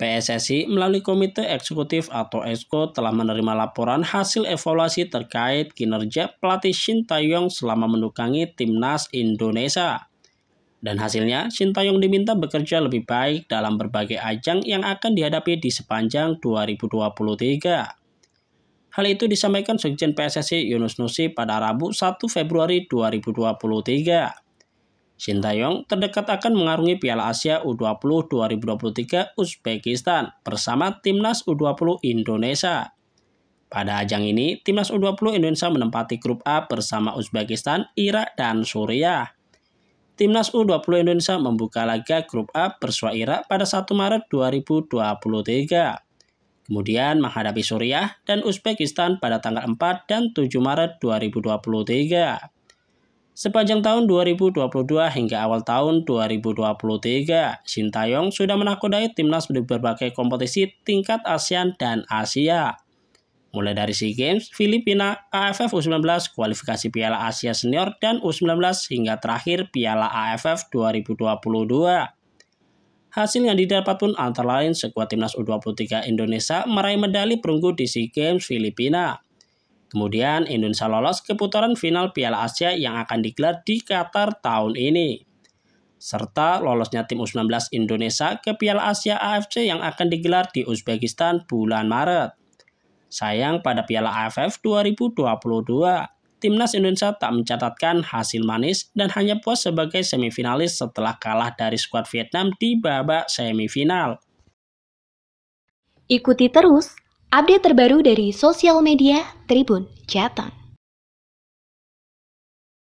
PSSI melalui Komite Eksekutif atau Esko telah menerima laporan hasil evaluasi terkait kinerja pelatih Shin Taeyong selama mendukangi timnas Indonesia. Dan hasilnya, Shin Taeyong diminta bekerja lebih baik dalam berbagai ajang yang akan dihadapi di sepanjang 2023. Hal itu disampaikan Sekjen PSSI Yunus Nusi pada Rabu 1 Februari 2023. Sintayong terdekat akan mengarungi Piala Asia U20 2023 Uzbekistan bersama Timnas U20 Indonesia. Pada ajang ini, Timnas U20 Indonesia menempati grup A bersama Uzbekistan, Irak, dan Suriah. Timnas U20 Indonesia membuka laga grup A bersua Irak pada 1 Maret 2023 kemudian menghadapi Suriah dan Uzbekistan pada tanggal 4 dan 7 Maret 2023. Sepanjang tahun 2022 hingga awal tahun 2023, Sintayong sudah menakodai timnas di berbagai kompetisi tingkat ASEAN dan Asia. Mulai dari SEA Games, Filipina, AFF U19, kualifikasi Piala Asia Senior dan U19 hingga terakhir Piala AFF 2022. Hasil yang didapat pun antara lain sekuat timnas U23 Indonesia meraih medali perunggu di SEA Games Filipina. Kemudian Indonesia lolos ke putaran final Piala Asia yang akan digelar di Qatar tahun ini. Serta lolosnya tim U19 Indonesia ke Piala Asia AFC yang akan digelar di Uzbekistan bulan Maret. Sayang pada Piala AFF 2022, timnas Indonesia tak mencatatkan hasil manis dan hanya puas sebagai semifinalis setelah kalah dari skuad Vietnam di babak semifinal. Ikuti terus Update terbaru dari sosial media Tribun Jateng.